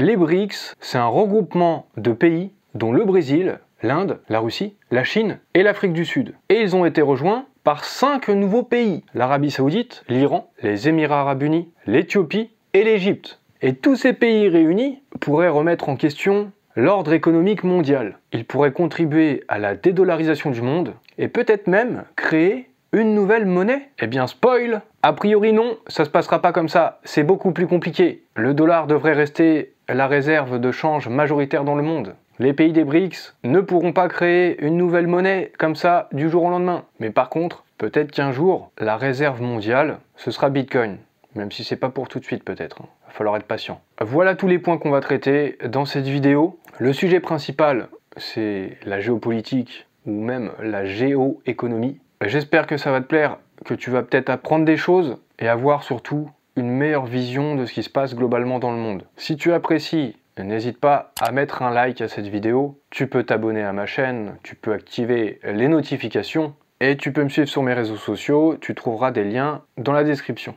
Les BRICS, c'est un regroupement de pays dont le Brésil, l'Inde, la Russie, la Chine et l'Afrique du Sud. Et ils ont été rejoints par cinq nouveaux pays, l'Arabie saoudite, l'Iran, les Émirats arabes unis, l'Éthiopie et l'Égypte. Et tous ces pays réunis pourraient remettre en question l'ordre économique mondial. Ils pourraient contribuer à la dédollarisation du monde et peut-être même créer une nouvelle monnaie Eh bien spoil A priori non, ça se passera pas comme ça, c'est beaucoup plus compliqué. Le dollar devrait rester la réserve de change majoritaire dans le monde. Les pays des BRICS ne pourront pas créer une nouvelle monnaie comme ça du jour au lendemain. Mais par contre, peut-être qu'un jour, la réserve mondiale, ce sera Bitcoin. Même si c'est pas pour tout de suite peut-être. Hein. Va falloir être patient. Voilà tous les points qu'on va traiter dans cette vidéo. Le sujet principal, c'est la géopolitique ou même la géoéconomie. J'espère que ça va te plaire, que tu vas peut-être apprendre des choses et avoir surtout une meilleure vision de ce qui se passe globalement dans le monde. Si tu apprécies, n'hésite pas à mettre un like à cette vidéo, tu peux t'abonner à ma chaîne, tu peux activer les notifications et tu peux me suivre sur mes réseaux sociaux, tu trouveras des liens dans la description.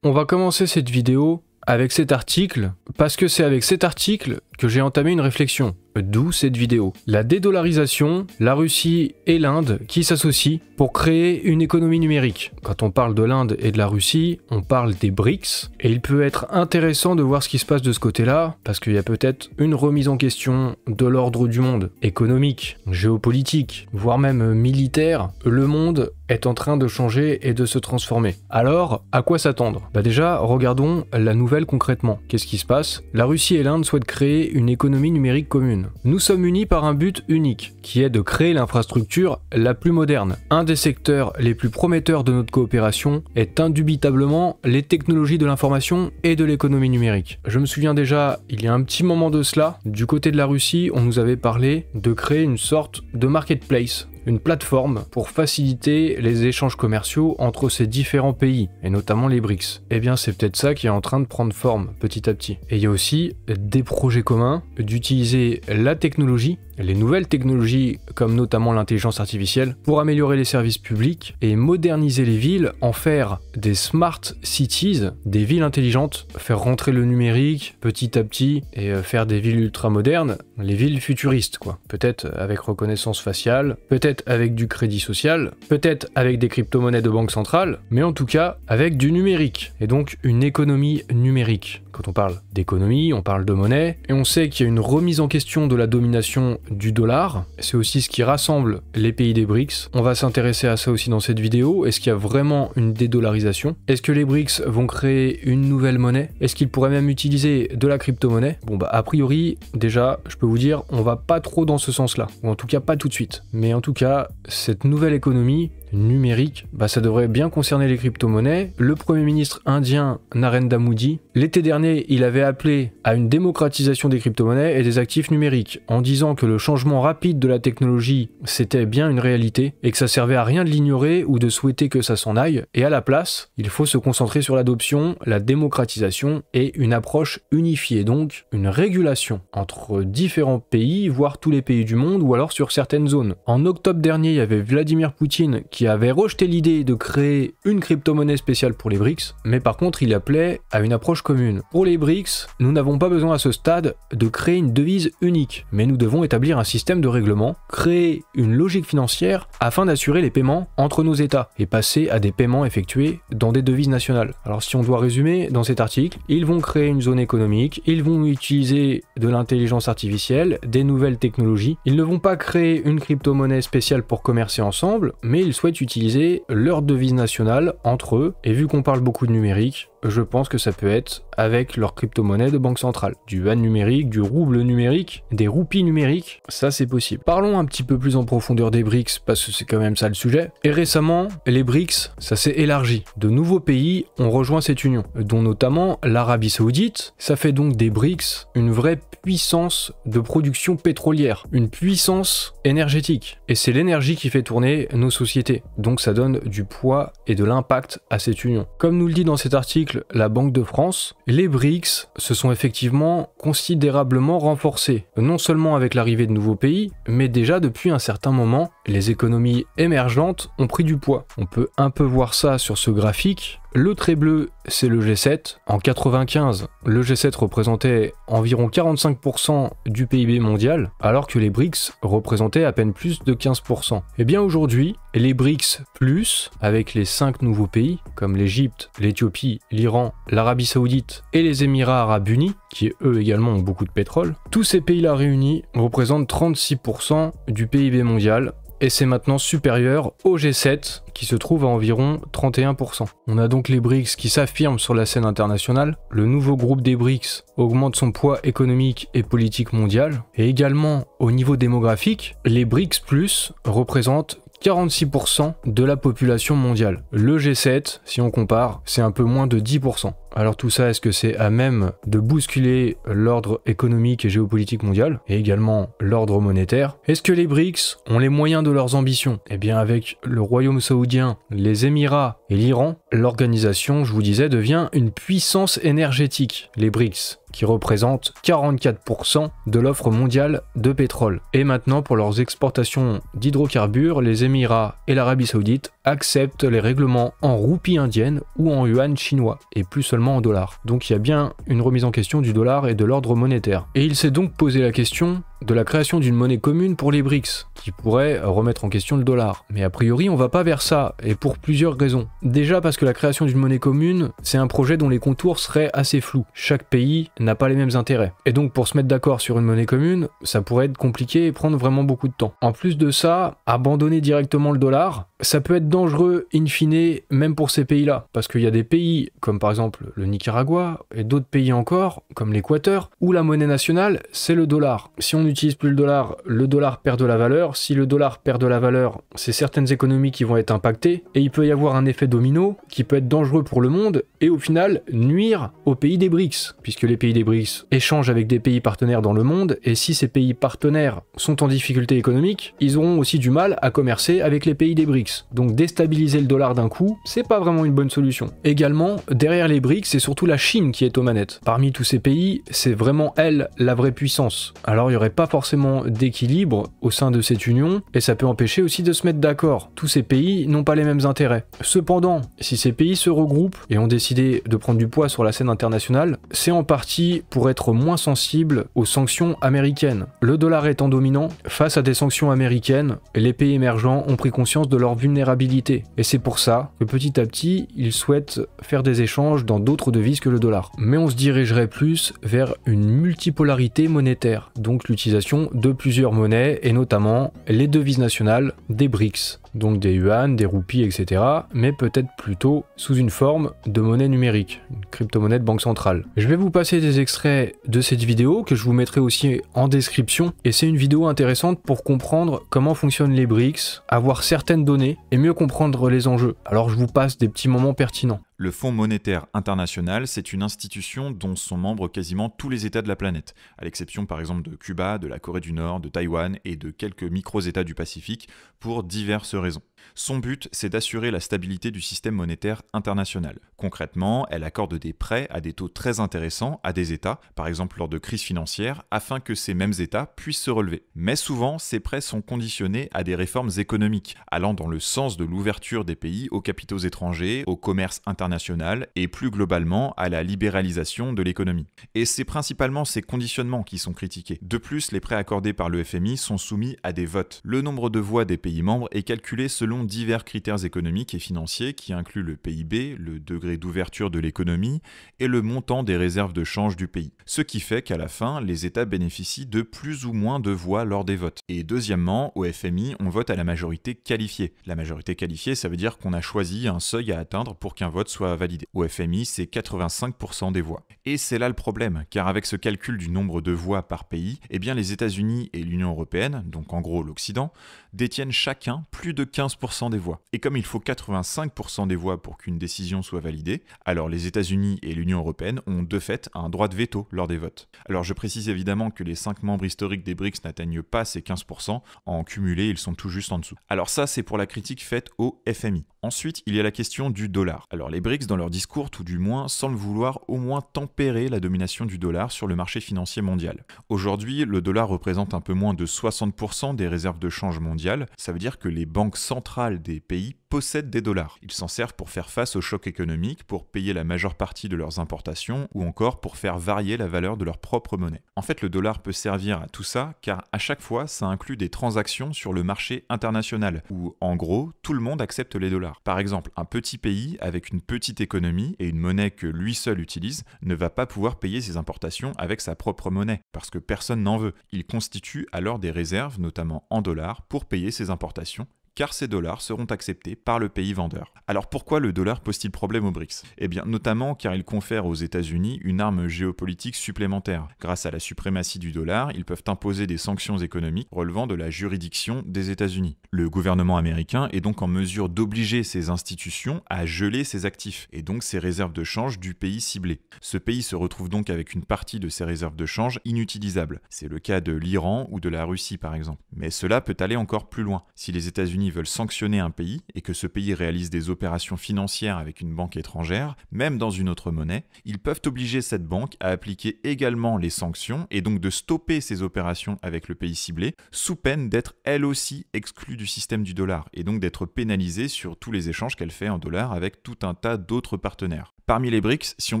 On va commencer cette vidéo avec cet article, parce que c'est avec cet article que j'ai entamé une réflexion. D'où cette vidéo. La dédollarisation, la Russie et l'Inde qui s'associent pour créer une économie numérique. Quand on parle de l'Inde et de la Russie, on parle des BRICS, et il peut être intéressant de voir ce qui se passe de ce côté-là, parce qu'il y a peut-être une remise en question de l'ordre du monde, économique, géopolitique, voire même militaire. Le monde est en train de changer et de se transformer. Alors, à quoi s'attendre Bah déjà, regardons la nouvelle concrètement. Qu'est-ce qui se passe La Russie et l'Inde souhaitent créer une économie numérique commune. Nous sommes unis par un but unique, qui est de créer l'infrastructure la plus moderne, un secteurs les plus prometteurs de notre coopération est indubitablement les technologies de l'information et de l'économie numérique. Je me souviens déjà, il y a un petit moment de cela, du côté de la Russie, on nous avait parlé de créer une sorte de marketplace une plateforme pour faciliter les échanges commerciaux entre ces différents pays, et notamment les BRICS. Eh bien, c'est peut-être ça qui est en train de prendre forme petit à petit. Et il y a aussi des projets communs d'utiliser la technologie, les nouvelles technologies comme notamment l'intelligence artificielle, pour améliorer les services publics et moderniser les villes, en faire des smart cities, des villes intelligentes, faire rentrer le numérique petit à petit et euh, faire des villes ultra modernes, les villes futuristes quoi. Peut-être avec reconnaissance faciale, peut-être avec du crédit social, peut-être avec des crypto-monnaies de banque centrale, mais en tout cas avec du numérique, et donc une économie numérique quand on parle d'économie, on parle de monnaie, et on sait qu'il y a une remise en question de la domination du dollar. C'est aussi ce qui rassemble les pays des BRICS. On va s'intéresser à ça aussi dans cette vidéo. Est-ce qu'il y a vraiment une dédollarisation Est-ce que les BRICS vont créer une nouvelle monnaie Est-ce qu'ils pourraient même utiliser de la crypto-monnaie Bon bah a priori, déjà, je peux vous dire, on va pas trop dans ce sens-là, ou en tout cas pas tout de suite. Mais en tout cas, cette nouvelle économie, numérique, bah ça devrait bien concerner les crypto-monnaies. Le Premier ministre indien Narendra Modi, l'été dernier, il avait appelé à une démocratisation des crypto-monnaies et des actifs numériques, en disant que le changement rapide de la technologie, c'était bien une réalité, et que ça servait à rien de l'ignorer ou de souhaiter que ça s'en aille, et à la place, il faut se concentrer sur l'adoption, la démocratisation et une approche unifiée, donc une régulation entre différents pays, voire tous les pays du monde, ou alors sur certaines zones. En octobre dernier, il y avait Vladimir Poutine qui avait rejeté l'idée de créer une crypto-monnaie spéciale pour les BRICS, mais par contre il appelait à une approche commune. Pour les BRICS, nous n'avons pas besoin à ce stade de créer une devise unique, mais nous devons établir un système de règlement, créer une logique financière afin d'assurer les paiements entre nos États et passer à des paiements effectués dans des devises nationales. Alors si on doit résumer dans cet article, ils vont créer une zone économique, ils vont utiliser de l'intelligence artificielle, des nouvelles technologies, ils ne vont pas créer une crypto-monnaie spéciale pour commercer ensemble, mais ils souhaitent utiliser leur devise nationale entre eux. Et vu qu'on parle beaucoup de numérique, je pense que ça peut être avec leur crypto-monnaie de banque centrale. Du yuan numérique, du rouble numérique, des roupies numériques, ça c'est possible. Parlons un petit peu plus en profondeur des BRICS, parce que c'est quand même ça le sujet. Et récemment, les BRICS, ça s'est élargi. De nouveaux pays ont rejoint cette union, dont notamment l'Arabie Saoudite. Ça fait donc des BRICS une vraie puissance de production pétrolière, une puissance énergétique. Et c'est l'énergie qui fait tourner nos sociétés. Donc ça donne du poids et de l'impact à cette union. Comme nous le dit dans cet article, la Banque de France, les BRICS se sont effectivement considérablement renforcés, non seulement avec l'arrivée de nouveaux pays, mais déjà depuis un certain moment, les économies émergentes ont pris du poids. On peut un peu voir ça sur ce graphique, le trait bleu, c'est le G7. En 1995, le G7 représentait environ 45% du PIB mondial, alors que les BRICS représentaient à peine plus de 15%. Et eh bien aujourd'hui, les BRICS plus, avec les 5 nouveaux pays, comme l'Égypte, l'Éthiopie, l'Iran, l'Arabie Saoudite et les Émirats Arabes Unis, qui eux également ont beaucoup de pétrole, tous ces pays-là réunis représentent 36% du PIB mondial, et c'est maintenant supérieur au G7 qui se trouve à environ 31%. On a donc les BRICS qui s'affirment sur la scène internationale, le nouveau groupe des BRICS augmente son poids économique et politique mondial, et également au niveau démographique, les BRICS Plus représentent 46% de la population mondiale. Le G7, si on compare, c'est un peu moins de 10%. Alors tout ça, est-ce que c'est à même de bousculer l'ordre économique et géopolitique mondial, et également l'ordre monétaire Est-ce que les BRICS ont les moyens de leurs ambitions Eh bien avec le Royaume saoudien, les Émirats et l'Iran, l'organisation, je vous disais, devient une puissance énergétique, les BRICS qui représentent 44% de l'offre mondiale de pétrole. Et maintenant, pour leurs exportations d'hydrocarbures, les Émirats et l'Arabie saoudite acceptent les règlements en roupie indienne ou en yuan chinois, et plus seulement en dollars. Donc il y a bien une remise en question du dollar et de l'ordre monétaire. Et il s'est donc posé la question de la création d'une monnaie commune pour les BRICS, qui pourrait remettre en question le dollar. Mais a priori, on va pas vers ça, et pour plusieurs raisons. Déjà parce que la création d'une monnaie commune, c'est un projet dont les contours seraient assez flous. Chaque pays n'a pas les mêmes intérêts. Et donc pour se mettre d'accord sur une monnaie commune, ça pourrait être compliqué et prendre vraiment beaucoup de temps. En plus de ça, abandonner directement le dollar, ça peut être dangereux in fine, même pour ces pays-là, parce qu'il y a des pays comme par exemple le Nicaragua et d'autres pays encore, comme l'Équateur, où la monnaie nationale, c'est le dollar. Si on plus le dollar, le dollar perd de la valeur. Si le dollar perd de la valeur, c'est certaines économies qui vont être impactées. Et il peut y avoir un effet domino qui peut être dangereux pour le monde et au final nuire aux pays des BRICS, puisque les pays des BRICS échangent avec des pays partenaires dans le monde. Et si ces pays partenaires sont en difficulté économique, ils auront aussi du mal à commercer avec les pays des BRICS. Donc déstabiliser le dollar d'un coup, c'est pas vraiment une bonne solution. Également, derrière les BRICS, c'est surtout la Chine qui est aux manettes. Parmi tous ces pays, c'est vraiment elle la vraie puissance. Alors il y aurait pas forcément d'équilibre au sein de cette union, et ça peut empêcher aussi de se mettre d'accord. Tous ces pays n'ont pas les mêmes intérêts. Cependant, si ces pays se regroupent et ont décidé de prendre du poids sur la scène internationale, c'est en partie pour être moins sensible aux sanctions américaines. Le dollar étant dominant, face à des sanctions américaines, les pays émergents ont pris conscience de leur vulnérabilité. Et c'est pour ça que petit à petit, ils souhaitent faire des échanges dans d'autres devises que le dollar. Mais on se dirigerait plus vers une multipolarité monétaire, donc l'utilisation de plusieurs monnaies et notamment les devises nationales des BRICS, donc des yuan, des roupies, etc., mais peut-être plutôt sous une forme de monnaie numérique, une crypto-monnaie de banque centrale. Je vais vous passer des extraits de cette vidéo que je vous mettrai aussi en description, et c'est une vidéo intéressante pour comprendre comment fonctionnent les BRICS, avoir certaines données et mieux comprendre les enjeux. Alors je vous passe des petits moments pertinents. Le Fonds monétaire international, c'est une institution dont sont membres quasiment tous les États de la planète, à l'exception par exemple de Cuba, de la Corée du Nord, de Taïwan et de quelques micro-États du Pacifique, pour diverses raisons. Son but, c'est d'assurer la stabilité du système monétaire international. Concrètement, elle accorde des prêts à des taux très intéressants à des États, par exemple lors de crises financières, afin que ces mêmes États puissent se relever. Mais souvent, ces prêts sont conditionnés à des réformes économiques, allant dans le sens de l'ouverture des pays aux capitaux étrangers, au commerce international et plus globalement à la libéralisation de l'économie. Et c'est principalement ces conditionnements qui sont critiqués. De plus, les prêts accordés par le FMI sont soumis à des votes. Le nombre de voix des pays membres est calculé selon divers critères économiques et financiers qui incluent le PIB, le degré d'ouverture de l'économie et le montant des réserves de change du pays. Ce qui fait qu'à la fin, les États bénéficient de plus ou moins de voix lors des votes. Et deuxièmement, au FMI, on vote à la majorité qualifiée. La majorité qualifiée, ça veut dire qu'on a choisi un seuil à atteindre pour qu'un vote soit validé. Au FMI, c'est 85% des voix. Et c'est là le problème, car avec ce calcul du nombre de voix par pays, eh bien les États-Unis et l'Union européenne, donc en gros l'Occident, détiennent chacun plus de 15 des voix. Et comme il faut 85% des voix pour qu'une décision soit validée, alors les États-Unis et l'Union européenne ont de fait un droit de veto lors des votes. Alors je précise évidemment que les 5 membres historiques des BRICS n'atteignent pas ces 15%, en cumulé ils sont tout juste en dessous. Alors ça c'est pour la critique faite au FMI. Ensuite, il y a la question du dollar. Alors les BRICS dans leur discours, tout du moins, semblent vouloir au moins tempérer la domination du dollar sur le marché financier mondial. Aujourd'hui, le dollar représente un peu moins de 60% des réserves de change mondiales, ça veut dire que les banques centrales des pays possèdent des dollars. Ils s'en servent pour faire face au choc économique, pour payer la majeure partie de leurs importations ou encore pour faire varier la valeur de leur propre monnaie. En fait, le dollar peut servir à tout ça car à chaque fois, ça inclut des transactions sur le marché international où en gros, tout le monde accepte les dollars. Par exemple, un petit pays avec une petite économie et une monnaie que lui seul utilise ne va pas pouvoir payer ses importations avec sa propre monnaie parce que personne n'en veut. Il constitue alors des réserves, notamment en dollars, pour payer ses importations car ces dollars seront acceptés par le pays vendeur. Alors pourquoi le dollar pose-t-il problème aux BRICS Eh bien notamment car il confère aux États-Unis une arme géopolitique supplémentaire. Grâce à la suprématie du dollar, ils peuvent imposer des sanctions économiques relevant de la juridiction des États-Unis. Le gouvernement américain est donc en mesure d'obliger ses institutions à geler ses actifs et donc ses réserves de change du pays ciblé. Ce pays se retrouve donc avec une partie de ses réserves de change inutilisables. C'est le cas de l'Iran ou de la Russie par exemple. Mais cela peut aller encore plus loin. Si les États-Unis veulent sanctionner un pays et que ce pays réalise des opérations financières avec une banque étrangère, même dans une autre monnaie, ils peuvent obliger cette banque à appliquer également les sanctions et donc de stopper ces opérations avec le pays ciblé, sous peine d'être elle aussi exclue du système du dollar et donc d'être pénalisée sur tous les échanges qu'elle fait en dollars avec tout un tas d'autres partenaires. Parmi les BRICS, si on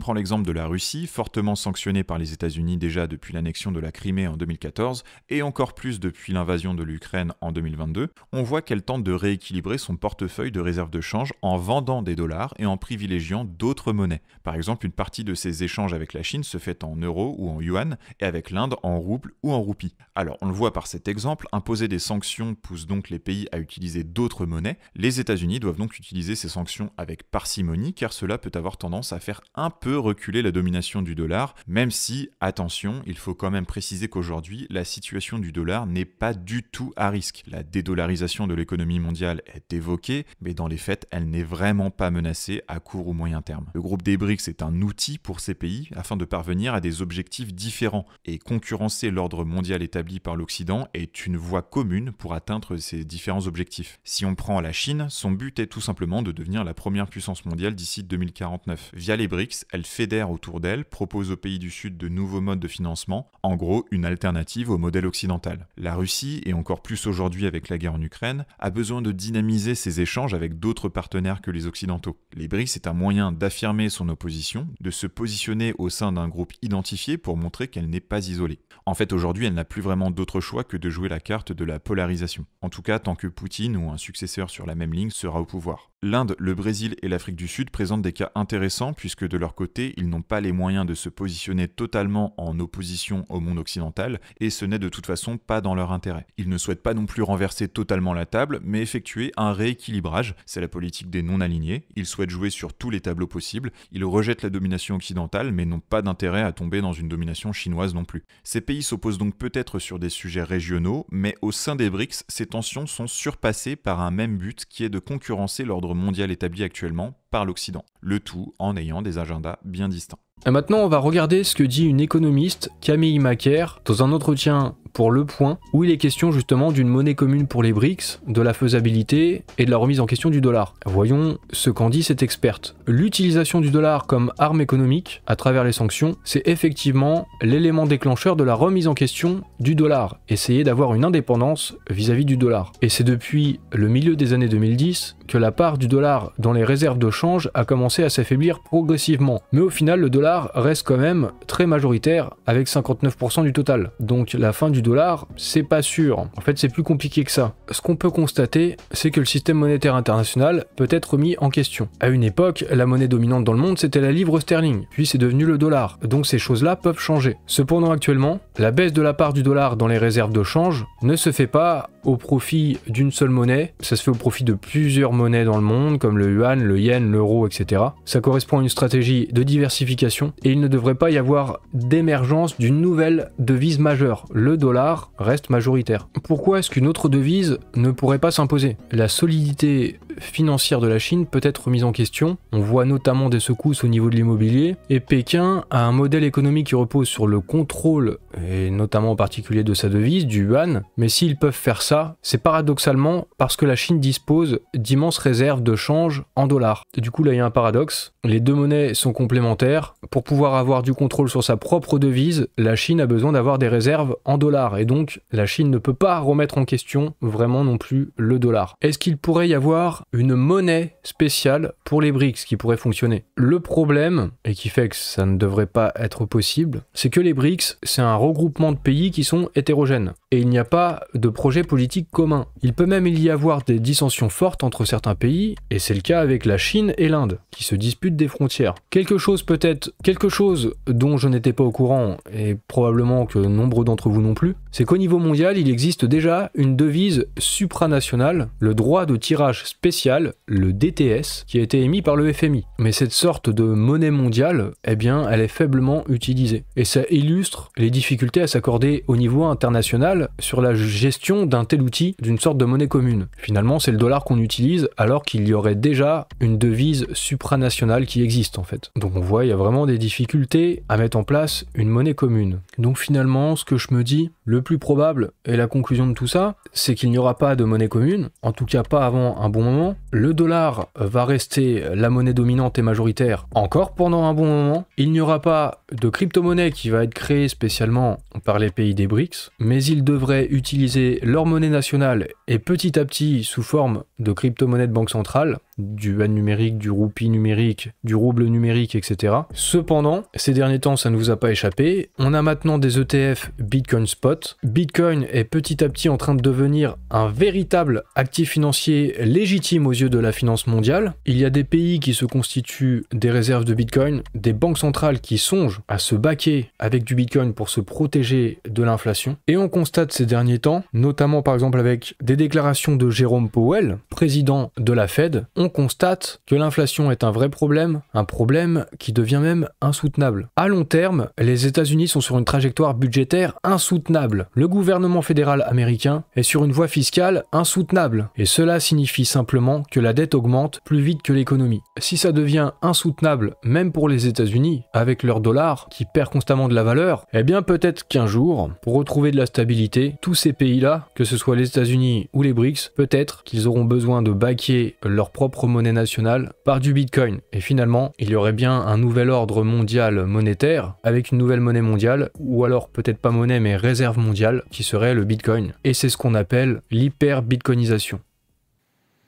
prend l'exemple de la Russie, fortement sanctionnée par les États-Unis déjà depuis l'annexion de la Crimée en 2014 et encore plus depuis l'invasion de l'Ukraine en 2022, on voit qu'elle tente de rééquilibrer son portefeuille de réserve de change en vendant des dollars et en privilégiant d'autres monnaies. Par exemple, une partie de ses échanges avec la Chine se fait en euros ou en yuan et avec l'Inde en roubles ou en roupies. Alors, on le voit par cet exemple, imposer des sanctions pousse donc les pays à utiliser d'autres monnaies. Les États-Unis doivent donc utiliser ces sanctions avec parcimonie car cela peut avoir tendance à faire un peu reculer la domination du dollar, même si, attention, il faut quand même préciser qu'aujourd'hui, la situation du dollar n'est pas du tout à risque. La dédollarisation de l'économie mondiale est évoquée, mais dans les faits, elle n'est vraiment pas menacée à court ou moyen terme. Le groupe des BRICS est un outil pour ces pays afin de parvenir à des objectifs différents, et concurrencer l'ordre mondial établi par l'Occident est une voie commune pour atteindre ces différents objectifs. Si on prend la Chine, son but est tout simplement de devenir la première puissance mondiale d'ici 2049 via les BRICS, elle fédère autour d'elle, propose aux pays du Sud de nouveaux modes de financement, en gros une alternative au modèle occidental. La Russie, et encore plus aujourd'hui avec la guerre en Ukraine, a besoin de dynamiser ses échanges avec d'autres partenaires que les Occidentaux. Les BRICS est un moyen d'affirmer son opposition, de se positionner au sein d'un groupe identifié pour montrer qu'elle n'est pas isolée. En fait, aujourd'hui, elle n'a plus vraiment d'autre choix que de jouer la carte de la polarisation. En tout cas, tant que Poutine ou un successeur sur la même ligne sera au pouvoir. L'Inde, le Brésil et l'Afrique du Sud présentent des cas intéressants puisque de leur côté, ils n'ont pas les moyens de se positionner totalement en opposition au monde occidental et ce n'est de toute façon pas dans leur intérêt. Ils ne souhaitent pas non plus renverser totalement la table, mais effectuer un rééquilibrage, c'est la politique des non-alignés, ils souhaitent jouer sur tous les tableaux possibles, ils rejettent la domination occidentale mais n'ont pas d'intérêt à tomber dans une domination chinoise non plus. Ces pays s'opposent donc peut-être sur des sujets régionaux, mais au sein des BRICS, ces tensions sont surpassées par un même but qui est de concurrencer l'ordre mondial établi actuellement par l'Occident le tout en ayant des agendas bien distants. Euh, maintenant, on va regarder ce que dit une économiste, Camille Macaire, dans un entretien pour Le Point, où il est question justement d'une monnaie commune pour les BRICS, de la faisabilité et de la remise en question du dollar. Voyons ce qu'en dit cette experte. L'utilisation du dollar comme arme économique à travers les sanctions, c'est effectivement l'élément déclencheur de la remise en question du dollar, essayer d'avoir une indépendance vis-à-vis -vis du dollar. Et c'est depuis le milieu des années 2010 que la part du dollar dans les réserves de change a commencé à s'affaiblir progressivement. Mais au final, le dollar reste quand même très majoritaire avec 59% du total. Donc la fin du dollar, c'est pas sûr. En fait, c'est plus compliqué que ça. Ce qu'on peut constater, c'est que le système monétaire international peut être mis en question. À une époque, la monnaie dominante dans le monde, c'était la livre sterling, puis c'est devenu le dollar. Donc ces choses-là peuvent changer. Cependant, actuellement, la baisse de la part du dollar dans les réserves de change ne se fait pas au profit d'une seule monnaie, ça se fait au profit de plusieurs monnaies dans le monde, comme le yuan, le yen, l'euro, etc. Ça correspond à une stratégie de diversification et il ne devrait pas y avoir d'émergence d'une nouvelle devise majeure. Le dollar reste majoritaire. Pourquoi est-ce qu'une autre devise ne pourrait pas s'imposer La solidité financière de la Chine peut être remise en question. On voit notamment des secousses au niveau de l'immobilier, et Pékin a un modèle économique qui repose sur le contrôle, et notamment en particulier de sa devise, du yuan, mais s'ils peuvent faire ça, c'est paradoxalement parce que la Chine dispose d'immenses réserves de change en dollars. du coup là il y a un paradoxe, les deux monnaies sont complémentaires, pour pouvoir avoir du contrôle sur sa propre devise, la Chine a besoin d'avoir des réserves en dollars, et donc la Chine ne peut pas remettre en question vraiment non plus le dollar. Est-ce qu'il pourrait y avoir une monnaie spéciale pour les BRICS qui pourrait fonctionner. Le problème, et qui fait que ça ne devrait pas être possible, c'est que les BRICS, c'est un regroupement de pays qui sont hétérogènes et il n'y a pas de projet politique commun. Il peut même y avoir des dissensions fortes entre certains pays, et c'est le cas avec la Chine et l'Inde, qui se disputent des frontières. Quelque chose peut-être, quelque chose dont je n'étais pas au courant, et probablement que nombre d'entre vous non plus, c'est qu'au niveau mondial, il existe déjà une devise supranationale, le droit de tirage spécial, le DTS, qui a été émis par le FMI. Mais cette sorte de monnaie mondiale, eh bien, elle est faiblement utilisée. Et ça illustre les difficultés à s'accorder au niveau international sur la gestion d'un tel outil, d'une sorte de monnaie commune. Finalement, c'est le dollar qu'on utilise alors qu'il y aurait déjà une devise supranationale qui existe en fait. Donc on voit, il y a vraiment des difficultés à mettre en place une monnaie commune. Donc finalement, ce que je me dis, le plus probable et la conclusion de tout ça, c'est qu'il n'y aura pas de monnaie commune, en tout cas pas avant un bon moment. Le dollar va rester la monnaie dominante et majoritaire encore pendant un bon moment. Il n'y aura pas de crypto-monnaie qui va être créée spécialement par les pays des BRICS, mais il devraient utiliser leur monnaie nationale et petit à petit sous forme de crypto-monnaie de banque centrale, du yuan numérique, du roupie numérique, du rouble numérique, etc. Cependant, ces derniers temps, ça ne vous a pas échappé. On a maintenant des ETF Bitcoin Spot. Bitcoin est petit à petit en train de devenir un véritable actif financier légitime aux yeux de la finance mondiale. Il y a des pays qui se constituent des réserves de Bitcoin, des banques centrales qui songent à se baquer avec du Bitcoin pour se protéger de l'inflation. Et on constate ces derniers temps, notamment par exemple avec des déclarations de Jérôme Powell, président de la Fed, constate que l'inflation est un vrai problème, un problème qui devient même insoutenable. À long terme, les États-Unis sont sur une trajectoire budgétaire insoutenable. Le gouvernement fédéral américain est sur une voie fiscale insoutenable. Et cela signifie simplement que la dette augmente plus vite que l'économie. Si ça devient insoutenable, même pour les États-Unis, avec leur dollar qui perd constamment de la valeur, eh bien peut-être qu'un jour, pour retrouver de la stabilité, tous ces pays-là, que ce soit les États-Unis ou les BRICS, peut-être qu'ils auront besoin de baquer leur propre monnaie nationale par du Bitcoin. Et finalement, il y aurait bien un nouvel ordre mondial monétaire avec une nouvelle monnaie mondiale, ou alors peut-être pas monnaie mais réserve mondiale, qui serait le Bitcoin. Et c'est ce qu'on appelle l'hyper-bitcoinisation.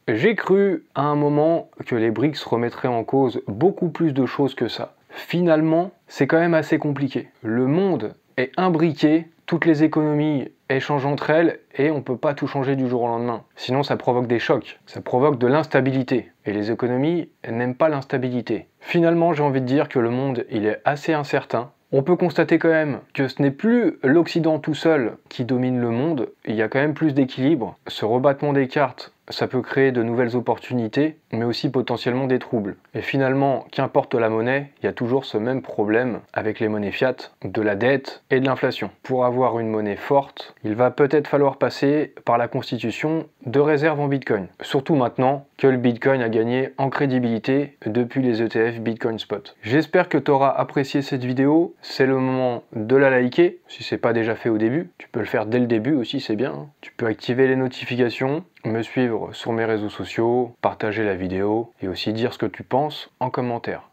J'ai cru à un moment que les BRICS remettraient en cause beaucoup plus de choses que ça. Finalement, c'est quand même assez compliqué. Le monde est imbriqué toutes les économies échangent entre elles et on ne peut pas tout changer du jour au lendemain. Sinon, ça provoque des chocs, ça provoque de l'instabilité. Et les économies n'aiment pas l'instabilité. Finalement, j'ai envie de dire que le monde, il est assez incertain. On peut constater quand même que ce n'est plus l'Occident tout seul qui domine le monde, il y a quand même plus d'équilibre. Ce rebattement des cartes ça peut créer de nouvelles opportunités, mais aussi potentiellement des troubles. Et finalement, qu'importe la monnaie, il y a toujours ce même problème avec les monnaies fiat, de la dette et de l'inflation. Pour avoir une monnaie forte, il va peut-être falloir passer par la constitution de réserves en Bitcoin. Surtout maintenant que le Bitcoin a gagné en crédibilité depuis les ETF Bitcoin Spot. J'espère que tu auras apprécié cette vidéo. C'est le moment de la liker, si c'est pas déjà fait au début. Tu peux le faire dès le début aussi, c'est bien. Hein. Tu peux activer les notifications me suivre sur mes réseaux sociaux, partager la vidéo et aussi dire ce que tu penses en commentaire.